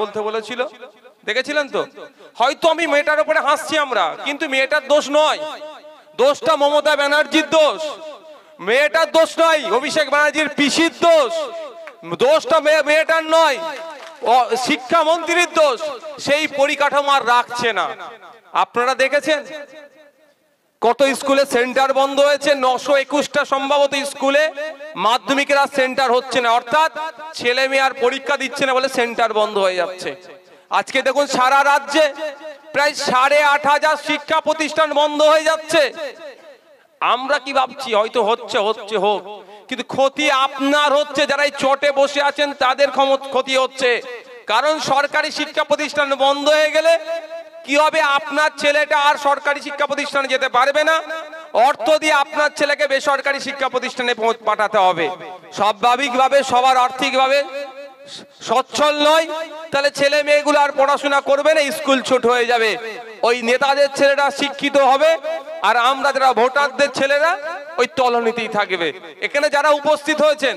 বলতে বলেছিল দেখেছিলেন তো হয়তো আমি মেয়েটার উপরে হাসছি আমরা কিন্তু মেয়েটার দোষ নয় দোষটা মমতা ব্যানার্জির দোষ মেয়েটার দোষ নয় অভিষেক ব্যানার্জির পিসির দোষ দোষটা মেয়েটার নয় শিক্ষামন্ত্রীর দোষ সেই পরিকাঠামো আর রাখছে না আপনারা দেখেছেন কত স্কুলে সেন্টার বন্ধ হয়েছে নশো একুশটা সম্ভবত স্কুলে মাধ্যমিকের আর সেন্টার হচ্ছে না অর্থাৎ ছেলে মেয়ে আর পরীক্ষা দিচ্ছে না বলে সেন্টার বন্ধ হয়ে যাচ্ছে আজকে দেখুন সারা রাজ্যে প্রায় সাড়ে আট হাজার শিক্ষা প্রতিষ্ঠান বন্ধ হয়ে যাচ্ছে আমরা কি ভাবছি হয়তো হচ্ছে হচ্ছে হোক কিন্তু ক্ষতি আপনার হচ্ছে যারা এই চটে বসে আছেন তাদের ক্ষতি হচ্ছে কারণ সরকারি শিক্ষা প্রতিষ্ঠান বন্ধ হয়ে গেলে কি হবে আপনার ছেলেটা আর সরকারি শিক্ষা প্রতিষ্ঠানে যেতে পারবে না অর্থ দিয়ে আপনার ছেলেকে বেসরকারি শিক্ষা প্রতিষ্ঠানে পাঠাতে হবে স্বাভাবিকভাবে সবার আর্থিকভাবে সচ্ছল নয় তাহলে ছেলে মেয়েগুলো আর পড়াশোনা করবে না স্কুল ছুট হয়ে যাবে ওই নেতাদের ছেলেরা শিক্ষিত হবে আর আমরা যারা ভোটারদের ছেলেরা ওই তলনীতেই থাকবে এখানে যারা উপস্থিত হয়েছেন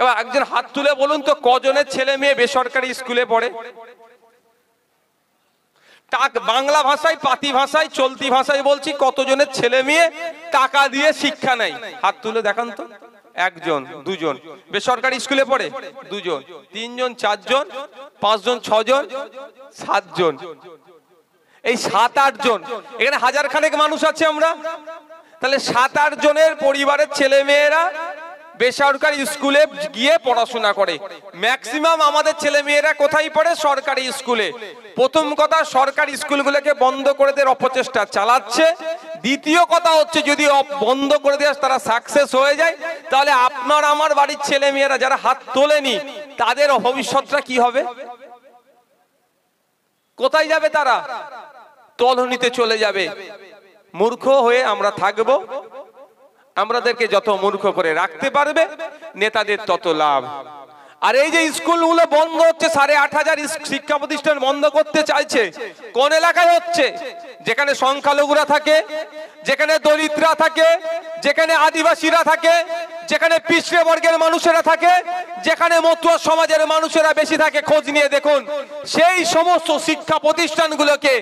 এবার একজন হাত তুলে বলুন তো কজনের ছেলে মেয়ে বেসরকারি স্কুলে পড়ে টাক বাংলা ভাষায় পাতি ভাষায় চলতি ভাষায় বলছি কতজনের ছেলে মেয়ে টাকা দিয়ে শিক্ষা নেই হাত তুলে দেখান তো একজন দুজন বেসরকারি স্কুলে পড়ে দুজন তিনজন চারজন পাঁচজন ছজন সাতজন এই সাত আটজন এখানে হাজার খানেক মানুষ আছে আমরা তাহলে সাত আট জনের পরিবারের ছেলে মেয়েরা বেসরকারি স্কুলে গিয়ে পড়াশোনা করে ম্যাক্সিমাম আমাদের ছেলে মেয়েরা কোথায় পড়ে সরকারি স্কুলে প্রথম কথা সরকারি স্কুলগুলোকে বন্ধ করে দেওয়ার অপচেষ্টা চালাচ্ছে দ্বিতীয় কথা হচ্ছে যদি বন্ধ করে দেওয়া তারা সাকসেস হয়ে যায় তাহলে আপনার আমার বাড়ির ছেলে মেয়েরা যারা হাত তোলেনি তাদের ভবিষ্যৎটা কি হবে কোথায় যাবে তারা তলহনিতে চলে যাবে মূর্খ হয়ে আমরা থাকবো আমাদেরকে যত মূর্খ করে রাখতে পারবে নেতাদের তত লাভ আর এই যে স্কুলগুলো বন্ধ হচ্ছে সাড়ে আট হাজার শিক্ষা প্রতিষ্ঠান বন্ধ করতে চাইছে কোন এলাকায় হচ্ছে যেখানে সংখ্যালঘুরা থাকে যেখানে দরিদ্রা থাকে যেখানে আদিবাসীরা থাকে যেখানে পিছড়ে বর্গের মানুষেরা থাকে যেখানে মতুয়া সমাজের মানুষেরা বেশি থাকে খোঁজ নিয়ে দেখুন সেই সমস্ত শিক্ষা প্রতিষ্ঠানগুলোকে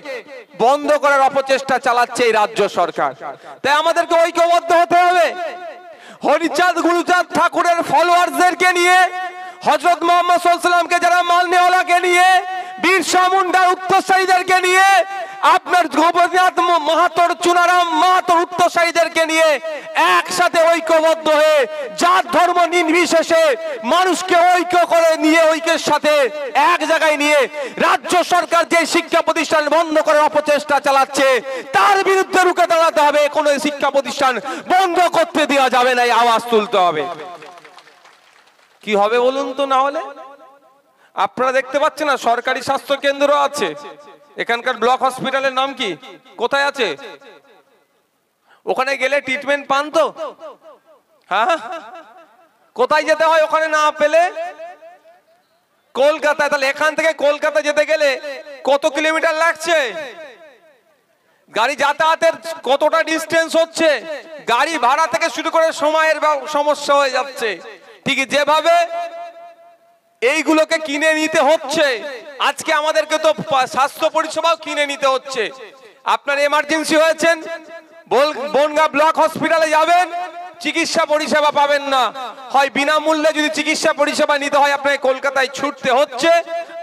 বন্ধ করার অপচেষ্টা চালাচ্ছে এই রাজ্য সরকার তাই আমাদেরকে ঐক্যবদ্ধ হতে হবে হরিচাঁদ গুরুচাঁদ ঠাকুরের ফলোয়ার্সদেরকে নিয়ে হজরত মোহাম্মদ যারা মাল নেওয়ালাকে নিয়ে বিরসা উত্তর উত্তরসারীদেরকে নিয়ে আপনার ধ্রুবনাথ মাহাতর চুনারাম মাহাতর উত্তরসারীদেরকে নিয়ে একসাথে ঐক্যবদ্ধ হয়ে জাত ধর্ম নির্বিশেষে মানুষকে ঐক্য করে নিয়ে ঐক্যের সাথে এক জায়গায় নিয়ে রাজ্য সরকার যে শিক্ষা প্রতিষ্ঠান বন্ধ করার অপচেষ্টা চালাচ্ছে তার বিরুদ্ধে রুখে দাঁড়াতে হবে কোনো শিক্ষা প্রতিষ্ঠান বন্ধ করতে দেওয়া যাবে না আওয়াজ তুলতে হবে কি হবে বলুন তো না হলে আপনারা দেখতে পাচ্ছেন না সরকারি স্বাস্থ্য কেন্দ্র আছে এখানকার ব্লক হসপিটালের নাম কি কোথায় আছে ওখানে গেলে ট্রিটমেন্ট পান তো হ্যাঁ কোথায় যেতে হয় ওখানে না পেলে কলকাতায় তাহলে এখান থেকে কলকাতা যেতে গেলে কত কিলোমিটার লাগছে গাড়ি যাতায়াতের কতটা ডিস্টেন্স হচ্ছে গাড়ি ভাড়া থেকে শুরু করে সময়ের সমস্যা হয়ে যাচ্ছে ঠিক যেভাবে এইগুলোকে কিনে নিতে হচ্ছে আজকে আমাদেরকে তো স্বাস্থ্য পরিষেবাও কিনে নিতে হচ্ছে আপনার এমার্জেন্সি হয়েছেন বনগা ব্লক হসপিটালে যাবেন চিকিৎসা পরিষেবা পাবেন না হয় বিনামূল্যে যদি চিকিৎসা পরিষেবা নিতে হয় আপনাকে কলকাতায় ছুটতে হচ্ছে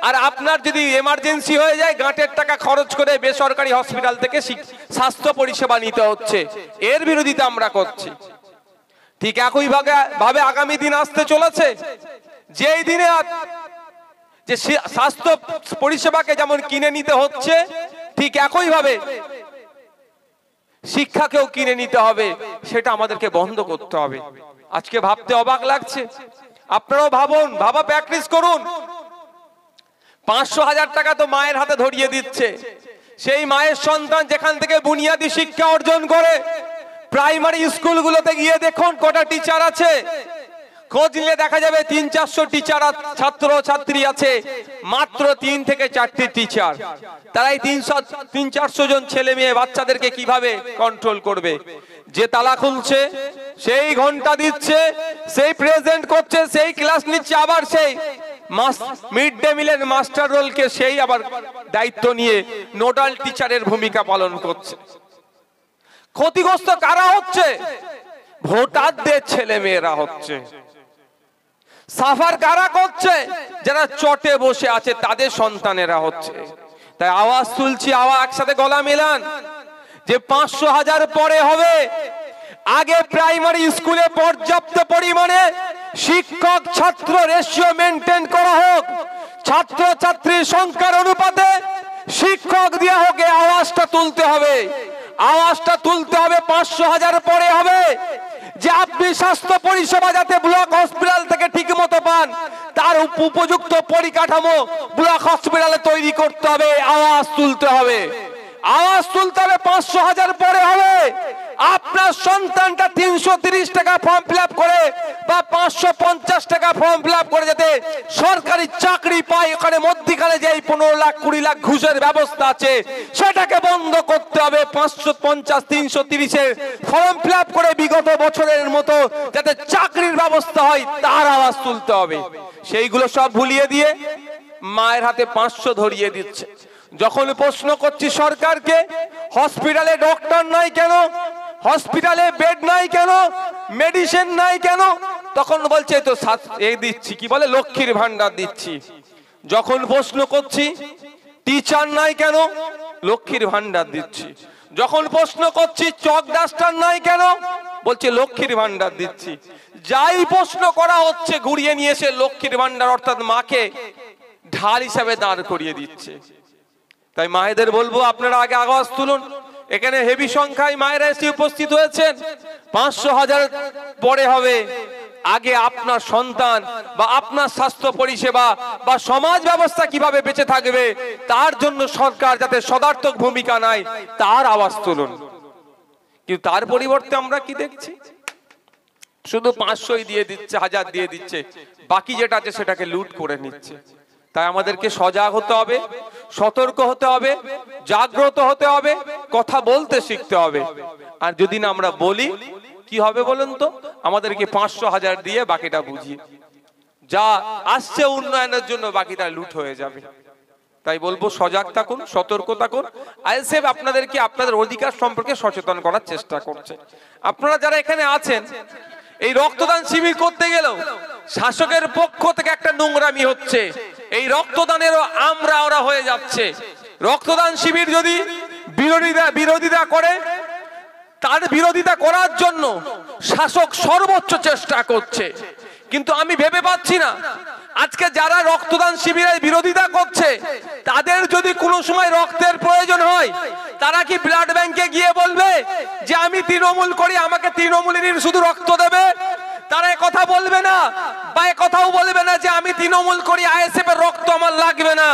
আর আপনার যদি এমার্জেন্সি হয়ে যায় গাঁটের টাকা খরচ করে বেসরকারি হসপিটাল থেকে স্বাস্থ্য পরিষেবা নিতে হচ্ছে এর বিরোধিতা আমরা করছি ঠিক একই ভাগে ভাবে আগামী দিন আসতে চলেছে যেই দিনে যে স্বাস্থ্য পরিষেবাকে যেমন কিনে নিতে হচ্ছে ঠিক একইভাবে শিক্ষাকেও কিনে নিতে হবে সেটা আমাদেরকে বন্ধ করতে হবে আজকে ভাবতে অবাক লাগছে আপনারাও ভাবুন ভাবা প্র্যাকটিস করুন পাঁচশো হাজার টাকা তো মায়ের হাতে ধরিয়ে দিচ্ছে সেই মায়ের সন্তান যেখান থেকে বুনিয়াদী শিক্ষা অর্জন করে প্রাইমারি স্কুলগুলোতে গিয়ে দেখুন কটা টিচার আছে খোঁজ নিলে দেখা যাবে তিন চারশো টিচার ছাত্র ছাত্রী আছে মাত্র তিন থেকে চারটি টিচার তারা এই তিনশো তিন চারশো জন ছেলে মেয়ে বাচ্চাদেরকে কিভাবে কন্ট্রোল করবে যে তালা খুলছে সেই ঘন্টা দিচ্ছে সেই প্রেজেন্ট করছে সেই ক্লাস নিচ্ছে আবার সেই মিড ডে মিলের মাস্টার রোলকে সেই আবার দায়িত্ব নিয়ে নোডাল টিচারের ভূমিকা পালন করছে ক্ষতিগ্রস্ত কারা হচ্ছে ভোটারদের ছেলে মেয়েরা হচ্ছে সাফার কারা করছে যারা চটে বসে আছে তাদের সন্তানেরা হচ্ছে তাই আওয়াজ তুলছি আওয়াজ একসাথে গলা মেলান যে পাঁচশো হাজার পরে হবে আগে প্রাইমারি স্কুলে পর্যাপ্ত পরিমাণে শিক্ষক ছাত্র রেশিও মেনটেন করা হোক ছাত্র ছাত্রীর সংখ্যার অনুপাতে শিক্ষক দেওয়া হোক আওয়াজটা তুলতে হবে আওয়াজটা তুলতে হবে পাঁচশো হাজার পরে হবে যে আপনি স্বাস্থ্য পরিষেবা যাতে ব্লক হসপিটাল থেকে ঠিক মতো পান তার উপযুক্ত পরিকাঠামো ব্লক হসপিটালে তৈরি করতে হবে আওয়াজ তুলতে হবে আওয়াজ তুলতে হবে পাঁচশো হাজার পরে হবে আপনার সন্তানটা তিনশো টাকা ফর্ম ফিল করে বা পাঁচশো টাকা ফর্ম ফিল করে সরকারি চাকরি পায় ওখানে মধ্যিখানে যেই পনেরো লাখ কুড়ি লাখ ঘুষের ব্যবস্থা আছে সেটাকে বন্ধ করতে হবে পাঁচশো পঞ্চাশ তিনশো তিরিশের ফর্ম ফিল করে বিগত বছরের মতো যাতে চাকরির ব্যবস্থা হয় তার আওয়াজ তুলতে হবে সেইগুলো সব ভুলিয়ে দিয়ে মায়ের হাতে পাঁচশো ধরিয়ে দিচ্ছে যখন প্রশ্ন করছি সরকারকে হসপিটালে ডক্টর নাই কেন হসপিটালে বেড নাই কেন মেডিসিন নাই কেন তখন বলছে তো এ দিচ্ছি কি বলে লক্ষ্মীর ভান্ডার দিচ্ছি যখন প্রশ্ন করছি টিচার নাই কেন লক্ষ্মীর ভান্ডার দিচ্ছি যখন প্রশ্ন করছি চক ডাস্টার নাই কেন বলছে লক্ষ্মীর ভান্ডার দিচ্ছি যাই প্রশ্ন করা হচ্ছে ঘুরিয়ে নিয়ে এসে লক্ষ্মীর ভান্ডার অর্থাৎ মাকে ঢাল হিসাবে দাঁড় করিয়ে দিচ্ছে তাই মায়েদের বলবো আপনারা আগে আওয়াজ তুলুন এখানে হেভি সংখ্যায় মায়েরা এসে উপস্থিত হয়েছেন পাঁচশো হাজার পরে হবে আগে আপনার সন্তান বা আপনার স্বাস্থ্য পরিষেবা বা সমাজ ব্যবস্থা কিভাবে বেঁচে থাকবে তার জন্য সরকার যাতে সদার্থক ভূমিকা নাই তার আওয়াজ তুলুন কিন্তু তার পরিবর্তে আমরা কি দেখছি শুধু পাঁচশোই দিয়ে দিচ্ছে হাজার দিয়ে দিচ্ছে বাকি যেটা আছে সেটাকে লুট করে নিচ্ছে তাই আমাদেরকে সজাগ হতে হবে সতর্ক হতে হবে জাগ্রত হতে হবে কথা বলতে শিখতে হবে আর যদি না আমরা বলি কি হবে বলুন তো আমাদেরকে পাঁচশো হাজার দিয়ে বাকিটা বুঝিয়ে যা আসছে উন্নয়নের জন্য বাকিটা লুট হয়ে যাবে তাই বলবো সজাগ থাকুন সতর্ক থাকুন আইএসএফ আপনাদেরকে আপনাদের অধিকার সম্পর্কে সচেতন করার চেষ্টা করছে আপনারা যারা এখানে আছেন এই রক্তদান শিবির করতে গেলেও শাসকের পক্ষ থেকে একটা নোংরামি হচ্ছে এই রক্তদানেরও আমরা ওরা হয়ে যাচ্ছে রক্তদান শিবির যদি বিরোধীরা বিরোধীরা করে তার বিরোধিতা করার জন্য শাসক সর্বোচ্চ চেষ্টা করছে কিন্তু আমি ভেবে পাচ্ছি না আজকে যারা রক্তদান শিবিরের বিরোধিতা করছে তাদের যদি কোনো সময় রক্তের প্রয়োজন হয় তারা কি ব্লাড ব্যাংকে গিয়ে বলবে যে আমি তৃণমূল করি আমাকে তৃণমূলের শুধু রক্ত দেবে তারা কথা বলবে না বা কথাও বলবে না যে আমি তৃণমূল করি আইএসএফ এর রক্ত আমার লাগবে না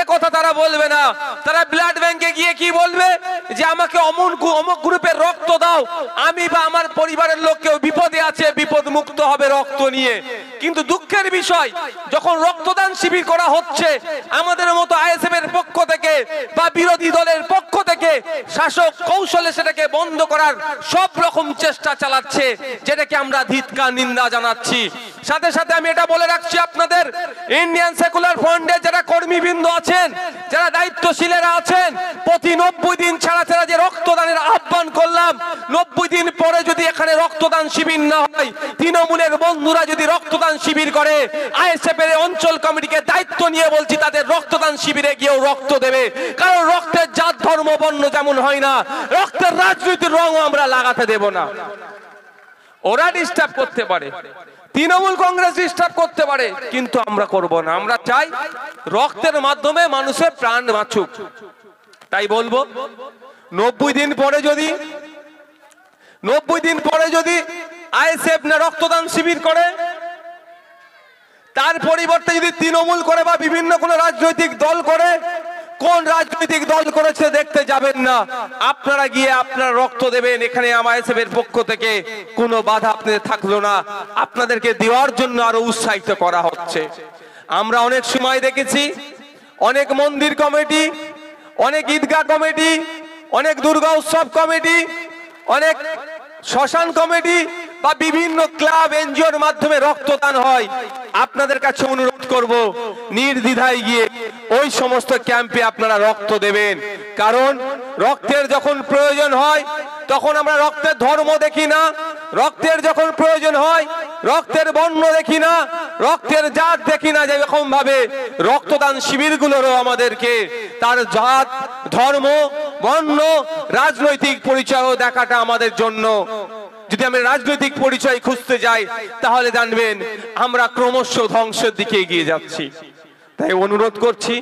এ কথা তারা বলবে না তারা ব্লাড ব্যাংকে গিয়ে কি বলবে যে আমাকে অমুক অমুক গ্রুপের রক্ত দাও আমি বা আমার পরিবারের লোক কেউ বিপদে আছে বিপদ মুক্ত হবে রক্ত নিয়ে কিন্তু দুঃখের বিষয় যখন রক্তদান শিবির করা হচ্ছে আমাদের মতো আইএসএফ এর পক্ষ থেকে বা বিরোধী দলের শাসক কৌশলে সেটাকে বন্ধ করার সব রকম চেষ্টা চালাচ্ছে যেটাকে আমরা ধিৎকা নিন্দা জানাচ্ছি সাথে সাথে আমি এটা বলে রাখছি আপনাদের ইন্ডিয়ান সেকুলার ফ্রন্টে যারা কর্মীবৃন্দ আছেন যারা দায়িত্বশীলেরা আছেন প্রতি নব্বই দিন ছাড়া ছাড়া যে রক্তদানের আহ্বান করলাম নব্বই দিন পরে যদি এখানে রক্তদান শিবির না হয় তৃণমূলের বন্ধুরা যদি রক্তদান শিবির করে আইএসএফ এর অঞ্চল কমিটিকে দায়িত্ব নিয়ে বলছি তাদের রক্তদান শিবিরে গিয়েও রক্ত দেবে কারণ রক্তের জাত ধর্ম বর্ণ যেমন হয় না রক্তের রাজনীতির রং আমরা লাগাতে দেব না ওরা ডিস্টার্ব করতে পারে তৃণমূল কংগ্রেস ডিস্টার্ব করতে পারে কিন্তু আমরা করব না আমরা চাই রক্তের মাধ্যমে মানুষের প্রাণ বাঁচুক তাই বলবো নব্বই দিন পরে যদি নব্বই দিন পরে যদি আইএসএফ না রক্তদান শিবির করে তার পরিবর্তে যদি তৃণমূল করে বা বিভিন্ন কোনো রাজনৈতিক দল করে কোন রাজনৈতিক দল করেছে দেখতে যাবেন না আপনারা গিয়ে আপনারা রক্ত দেবেন এখানে এর পক্ষ থেকে কোনো বাধা আপনাদের থাকলো না আপনাদেরকে দেওয়ার জন্য আরো উৎসাহিত করা হচ্ছে আমরা অনেক সময় দেখেছি অনেক মন্দির কমিটি অনেক ঈদগাহ কমিটি অনেক দুর্গা উৎসব কমিটি অনেক শ্মশান কমিটি বা বিভিন্ন ক্লাব এনজিওর মাধ্যমে রক্তদান হয় আপনাদের কাছে অনুরোধ করব নির্দ্বিধায় গিয়ে ওই সমস্ত ক্যাম্পে আপনারা রক্ত দেবেন কারণ রক্তের যখন প্রয়োজন হয় তখন আমরা রক্তের ধর্ম দেখি না রক্তের যখন প্রয়োজন হয় রক্তের বর্ণ দেখি না রক্তের জাত দেখি না যেরকম ভাবে রক্তদান শিবিরগুলোরও আমাদেরকে তার জাত ধর্ম বর্ণ রাজনৈতিক পরিচয়ও দেখাটা আমাদের জন্য যদি আমরা রাজনৈতিক পরিচয় খুঁজতে যাই তাহলে জানবেন আমরা ক্রমশ ধ্বংসের দিকে এগিয়ে যাচ্ছি তাই অনুরোধ করছি